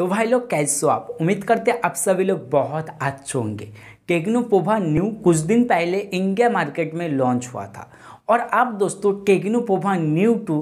तो भाई लोग कैसे हो आप उम्मीद करते हैं आप सभी लोग बहुत अच्छे होंगे टेक्नोपोवा न्यू कुछ दिन पहले इंडिया मार्केट में लॉन्च हुआ था और अब दोस्तों टेक्नोपोवा न्यू टू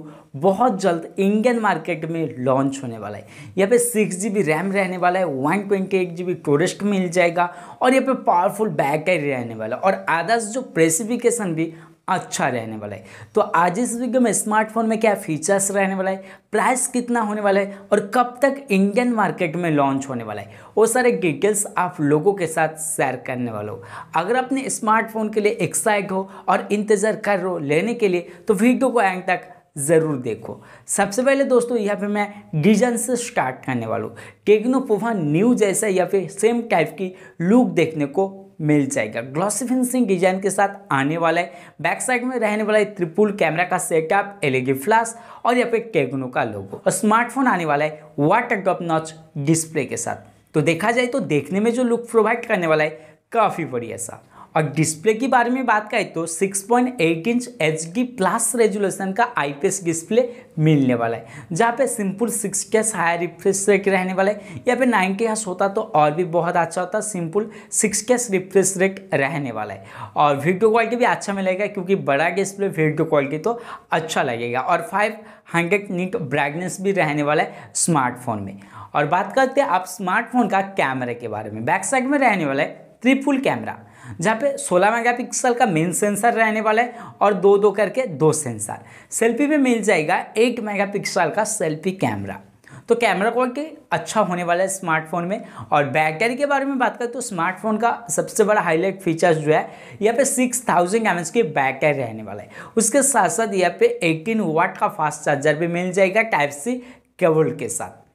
बहुत जल्द इंडियन मार्केट में लॉन्च होने वाला है यहाँ पे सिक्स जी बी रैम रहने वाला है one twenty eight G B टोरेस्ट मिल जाएगा और यहाँ पे पावरफुल बैटरी रहने वाला है और आदर्श जो प्रेसिफिकेशन भी अच्छा रहने वाला है तो आज इस वीडियो में स्मार्टफोन में क्या फीचर्स रहने वाला है प्राइस कितना होने वाला है और कब तक इंडियन मार्केट में लॉन्च होने वाला है वो सारे डिटेल्स आप लोगों के साथ शेयर करने वाला हो अगर अपने स्मार्टफोन के लिए एक्साइट हो और इंतज़ार कर रहे हो लेने के लिए तो वीडियो को एंड तक ज़रूर देखो सबसे पहले दोस्तों यहाँ पे मैं डिजन से स्टार्ट करने वाला हूँ टेक्नोपोवा न्यू जैसा या फिर सेम टाइप की लुक देखने को मिल जाएगा ग्लॉसी फिनिशिंग डिजाइन के साथ आने वाला है बैक साइड में रहने वाला है त्रिपुल कैमरा का सेटअप एलईडी फ्लैश और यहाँ पे टेक्नो का लोगो और स्मार्टफोन आने वाला है वाटर ड्रॉप नॉच डिस्प्ले के साथ तो देखा जाए तो देखने में जो लुक प्रोवाइड करने वाला है काफ़ी बढ़िया सा और डिस्प्ले के बारे में बात करें तो 6.8 inch H D plus resolution का आईपीएस डिस्प्ले मिलने वाला है जहाँ पे सिंपल सिक्स के हायर रिफ्रेश रेट रहने वाला है या फिर नाइन के होता तो और भी बहुत अच्छा होता सिंपल सिक्स के रिफ्रेश रेट रहने वाला है और वीडियो क्वालिटी भी अच्छा मिलेगा क्योंकि बड़ा डिस्प्ले वीडियो क्वालिटी तो अच्छा लगेगा और फाइव हंड्रेड नीट ब्राइटनेस भी रहने वाला है स्मार्टफोन में और बात करते हैं आप स्मार्टफोन का कैमरे के बारे में बैक साइड में रहने वाला है ट्रिपुल कैमरा जहाँ पे 16 मेगापिक्सल का मेन सेंसर रहने वाला है और दो दो करके दो सेंसर सेल्फी में मिल जाएगा 8 मेगापिक्सल का सेल्फी कैमरा तो कैमरा क्वालिटी अच्छा होने वाला है स्मार्टफोन में और बैटरी के बारे में बात करें तो स्मार्टफोन का सबसे बड़ा हाईलाइट फीचर्स जो है यहाँ पे 6000 थाउजेंड की बैटरी रहने वाला है उसके साथ साथ यहाँ पे 18 वाट का फास्ट चार्जर भी मिल जाएगा टाइप सी केबल के साथ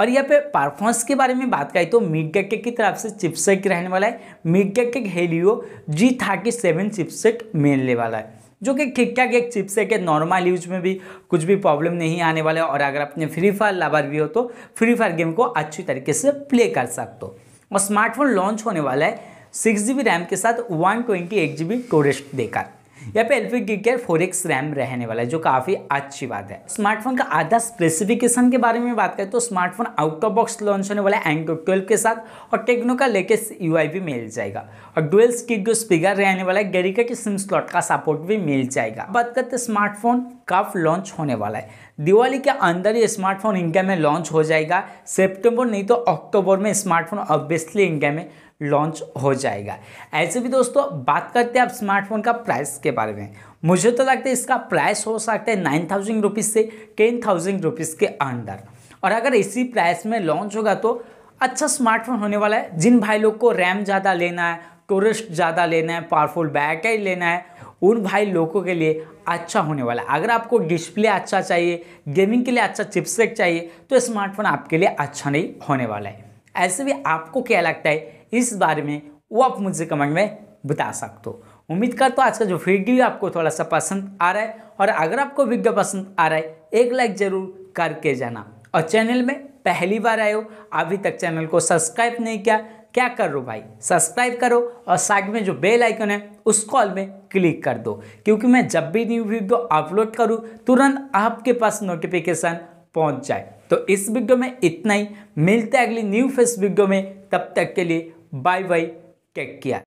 और यहाँ पे परफॉर्मेंस के बारे में बात करें तो मिग गैकेक की तरफ से चिपसेक रहने वाला है MediaTek Helio G thirty seven chipset मिलने वाला है जो कि ठीक ठाक एक चिपसेक है नॉर्मल यूज में भी कुछ भी प्रॉब्लम नहीं आने वाला है और अगर आपने फ्री फायर लवर भी हो तो फ्री फायर गेम को अच्छी तरीके से प्ले कर सकते हो और स्मार्टफोन लॉन्च होने वाला है सिक्स जी बी रैम के साथ one twenty eight G B storage देकर यहाँ पे एल्फी गिग गेयर फोर एक्स रैम रहने वाला है जो काफ़ी अच्छी बात है स्मार्टफोन का आधा स्पेसिफिकेशन के बारे में बात करें तो smartphone out of box launch होने वाला है एंड्रॉइड ट्वेल्व के साथ और टेक्नो का लेटेस्ट यू भी मिल जाएगा और डुअल जो स्पीकर रहने वाला है गरीका के सिम स्लॉट का सपोर्ट भी मिल जाएगा बात करते स्मार्टफोन कब लॉन्च होने वाला है दिवाली के अंदर ही स्मार्टफोन इंडिया में लॉन्च हो जाएगा सेप्टेम्बर नहीं तो अक्टूबर में स्मार्टफोन ऑब्वियसली इंडिया में लॉन्च हो जाएगा ऐसे भी दोस्तों बात करते हैं आप स्मार्टफोन का प्राइस के बारे में मुझे तो लगता है इसका प्राइस हो सकता है नाइन थाउजेंड रुपीज़ से टेन थाउजेंड रुपीज़ के अंदर और अगर इसी प्राइस में लॉन्च होगा तो अच्छा स्मार्टफोन होने वाला है जिन भाई लोग को रैम ज़्यादा लेना है टूरिस्ट ज़्यादा लेना है पावरफुल बैटरी लेना है उन भाई लोगों के लिए अच्छा होने वाला है अगर आपको डिस्प्ले अच्छा चाहिए गेमिंग के लिए अच्छा चिपसेट चाहिए तो स्मार्टफोन आपके लिए अच्छा नहीं होने वाला है ऐसे भी आपको क्या लगता है इस बारे में वो आप मुझे कमेंट में बता सकते हो उम्मीद करता तो आज का जो वीडियो आपको थोड़ा सा पसंद आ रहा है और अगर आपको वीडियो पसंद आ रहा है एक लाइक ज़रूर करके जाना और चैनल में पहली बार आए हो अभी तक चैनल को सब्सक्राइब नहीं किया क्या कर रो भाई सब्सक्राइब करो और साइड में जो बेल आइकन है उस कॉल में क्लिक कर दो क्योंकि मैं जब भी न्यू वीडियो अपलोड करूँ तुरंत आपके पास नोटिफिकेशन पहुंच जाए तो इस वीडियो में इतना ही मिलते अगली न्यू फेस वीडियो में तब तक के लिए बाय बाय टेक केयर